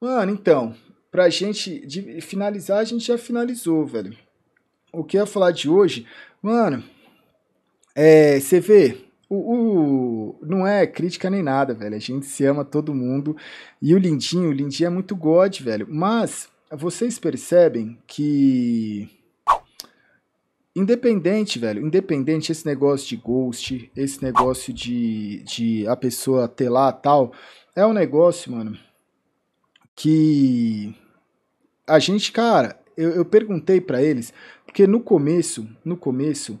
Mano, então, pra gente de, finalizar, a gente já finalizou, velho. O que eu ia falar de hoje, mano, é, você vê, o, o, não é crítica nem nada, velho. A gente se ama todo mundo. E o Lindinho, o Lindinho é muito god, velho. Mas vocês percebem que independente, velho, independente esse negócio de ghost, esse negócio de, de a pessoa ter lá tal, é um negócio, mano, que a gente, cara, eu, eu perguntei para eles, porque no começo, no começo,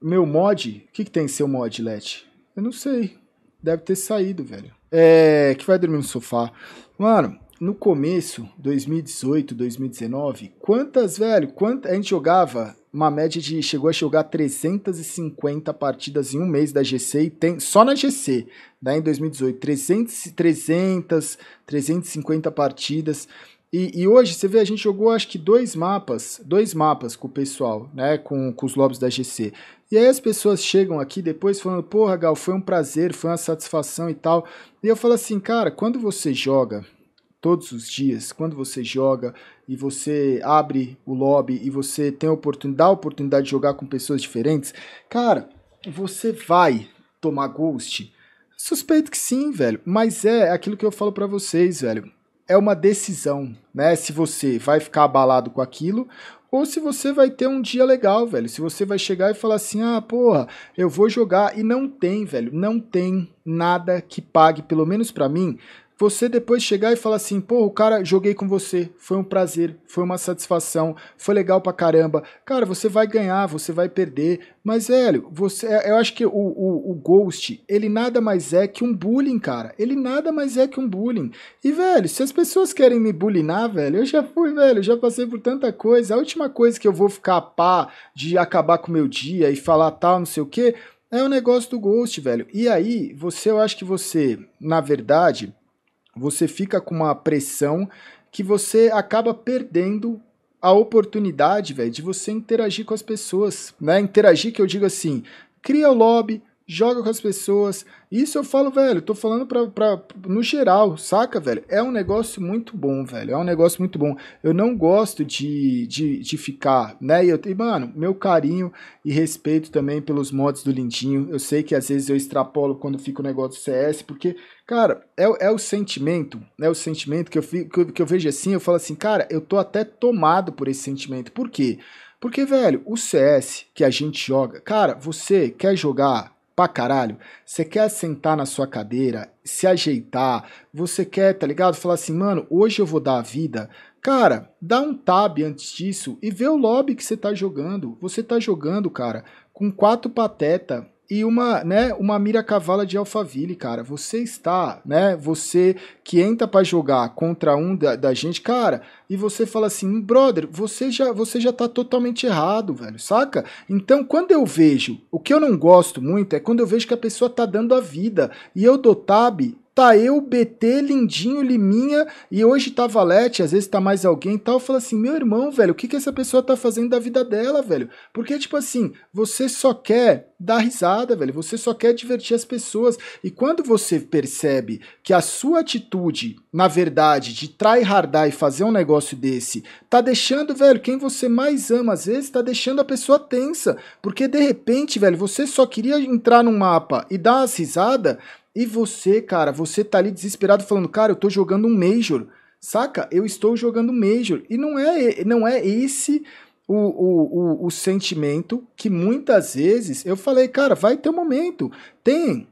meu mod, o que, que tem seu mod, Let? Eu não sei. Deve ter saído, velho. É, que vai dormir no sofá. Mano, no começo, 2018, 2019, quantas, velho, quanta, a gente jogava uma média de, chegou a jogar 350 partidas em um mês da GC e tem, só na GC, né, em 2018, 300, 300 350 partidas, e, e, hoje, você vê, a gente jogou acho que dois mapas, dois mapas com o pessoal, né, com, com os lobbies da GC. E aí as pessoas chegam aqui depois falando, porra, Gal, foi um prazer, foi uma satisfação e tal. E eu falo assim, cara, quando você joga todos os dias, quando você joga e você abre o lobby e você tem a oportunidade, a oportunidade de jogar com pessoas diferentes, cara, você vai tomar ghost? Suspeito que sim, velho, mas é aquilo que eu falo para vocês, velho. É uma decisão, né? Se você vai ficar abalado com aquilo ou se você vai ter um dia legal, velho. Se você vai chegar e falar assim: ah, porra, eu vou jogar. E não tem, velho, não tem nada que pague, pelo menos para mim, você depois chegar e falar assim, pô, o cara, joguei com você, foi um prazer, foi uma satisfação, foi legal pra caramba. Cara, você vai ganhar, você vai perder, mas, velho, você, é, eu acho que o, o, o ghost, ele nada mais é que um bullying, cara. Ele nada mais é que um bullying. E, velho, se as pessoas querem me bullyingar, velho, eu já fui, velho, eu já passei por tanta coisa. A última coisa que eu vou ficar a pá de acabar com o meu dia e falar tal, não sei o quê, é o negócio do ghost, velho. E aí, você, eu acho que você, na verdade você fica com uma pressão que você acaba perdendo a oportunidade, velho, de você interagir com as pessoas, né? Interagir que eu digo assim, cria o lobby, joga com as pessoas. Isso eu falo, velho, tô falando pra, pra, no geral, saca, velho? É um negócio muito bom, velho. É um negócio muito bom. Eu não gosto de, de, de ficar, né? E eu tenho, mano, meu carinho e respeito também pelos mods do Lindinho. Eu sei que às vezes eu extrapolo quando fica o negócio do CS, porque, cara, é, é o sentimento, né? O sentimento que eu, fico, que eu, que eu vejo assim, eu falo assim, cara, eu tô até tomado por esse sentimento. Por quê? Porque, velho, o CS que a gente joga, cara, você quer jogar pra caralho, você quer sentar na sua cadeira, se ajeitar, você quer, tá ligado? Falar assim, mano, hoje eu vou dar a vida. Cara, dá um tab antes disso e vê o lobby que você tá jogando. Você tá jogando, cara, com quatro pateta e uma, né, uma mira cavala de Alphaville, cara. Você está, né, você que entra para jogar contra um da, da, gente, cara, e você fala assim, brother, você já, você já tá totalmente errado, velho, saca? Então, quando eu vejo, o que eu não gosto muito é quando eu vejo que a pessoa tá dando a vida, e eu dou tab tá eu, BT, Lindinho, Liminha, e hoje tá Valete, às vezes tá mais alguém e tal. Fala assim, meu irmão, velho, o que que essa pessoa tá fazendo da vida dela, velho? Porque, tipo assim, você só quer dar risada, velho, você só quer divertir as pessoas. E quando você percebe que a sua atitude, na verdade, de tryhardar e fazer um negócio desse, tá deixando, velho, quem você mais ama, às vezes, tá deixando a pessoa tensa. Porque de repente, velho, você só queria entrar num mapa e dar as risadas, e você, cara, você tá ali desesperado falando, cara, eu tô jogando um Major. Saca? Eu estou jogando Major. E não é, não é esse o, o, o, o sentimento que muitas vezes eu falei, cara, vai ter um momento. Tem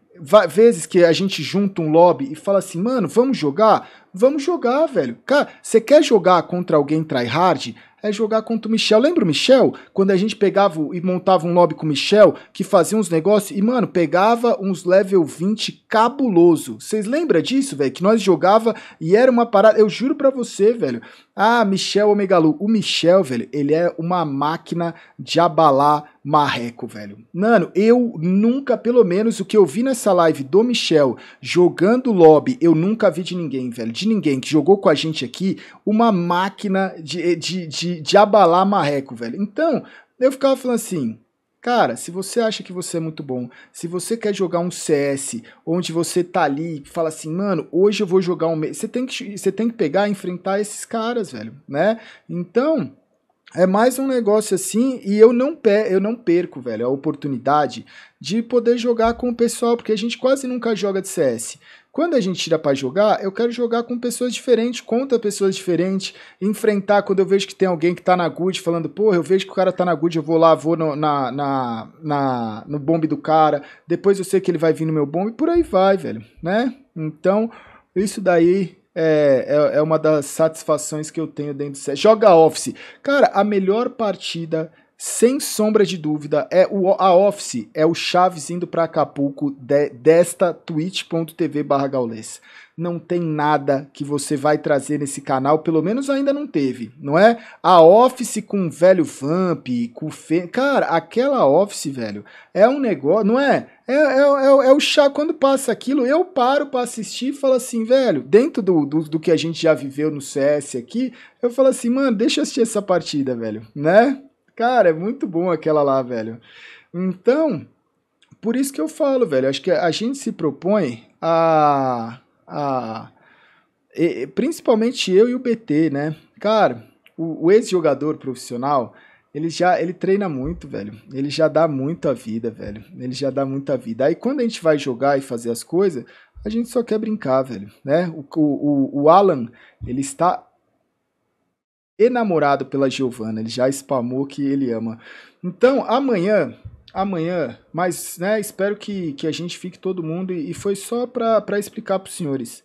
vezes que a gente junta um lobby e fala assim, mano, vamos jogar? Vamos jogar, velho. Cara, você quer jogar contra alguém tryhard? é jogar contra o Michel. Lembra o Michel? Quando a gente pegava e montava um lobby com o Michel, que fazia uns negócios e, mano, pegava uns level 20 cabuloso. Vocês lembram disso, velho? Que nós jogava e era uma parada. Eu juro pra você, velho. Ah, Michel Omegalu. O Michel, velho, ele é uma máquina de abalar marreco, velho. Mano, eu nunca, pelo menos o que eu vi nessa live do Michel jogando lobby, eu nunca vi de ninguém, velho. De ninguém que jogou com a gente aqui, uma máquina de, de, de, de abalar marreco, velho. Então, eu ficava falando assim, Cara, se você acha que você é muito bom, se você quer jogar um CS, onde você tá ali e fala assim, mano, hoje eu vou jogar um. Você tem que, você tem que pegar e enfrentar esses caras, velho, né? Então. É mais um negócio assim e eu não, pe eu não perco, velho, a oportunidade de poder jogar com o pessoal, porque a gente quase nunca joga de CS. Quando a gente tira para jogar, eu quero jogar com pessoas diferentes, contra pessoas diferentes, enfrentar quando eu vejo que tem alguém que tá na good falando, porra, eu vejo que o cara tá na good, eu vou lá, vou no, na, na, na, no bombe do cara, depois eu sei que ele vai vir no meu bombe, por aí vai, velho, né? Então, isso daí é, é, é uma das satisfações que eu tenho dentro do set. Joga Office. Cara, a melhor partida sem sombra de dúvida, é o, a Office é o Chaves indo para Acapulco de, desta twitch.tv barra Não tem nada que você vai trazer nesse canal, pelo menos ainda não teve, não é? A Office com o velho Vamp, com o Fe... Cara, aquela Office, velho, é um negócio, não é? É, é, é, é o chá, quando passa aquilo, eu paro para assistir e falo assim, velho, dentro do, do, do que a gente já viveu no CS aqui, eu falo assim, mano, deixa eu assistir essa partida, velho, né? Cara, é muito bom aquela lá, velho. Então, por isso que eu falo, velho. Acho que a gente se propõe a. a e, principalmente eu e o BT, né? Cara, o, o ex-jogador profissional, ele já ele treina muito, velho. Ele já dá muito vida, velho. Ele já dá muita vida. Aí quando a gente vai jogar e fazer as coisas, a gente só quer brincar, velho. Né? O, o, o Alan, ele está enamorado pela Giovana, ele já spamou que ele ama. Então, amanhã, amanhã, mas né, espero que, que a gente fique todo mundo e, e foi só para explicar para os senhores.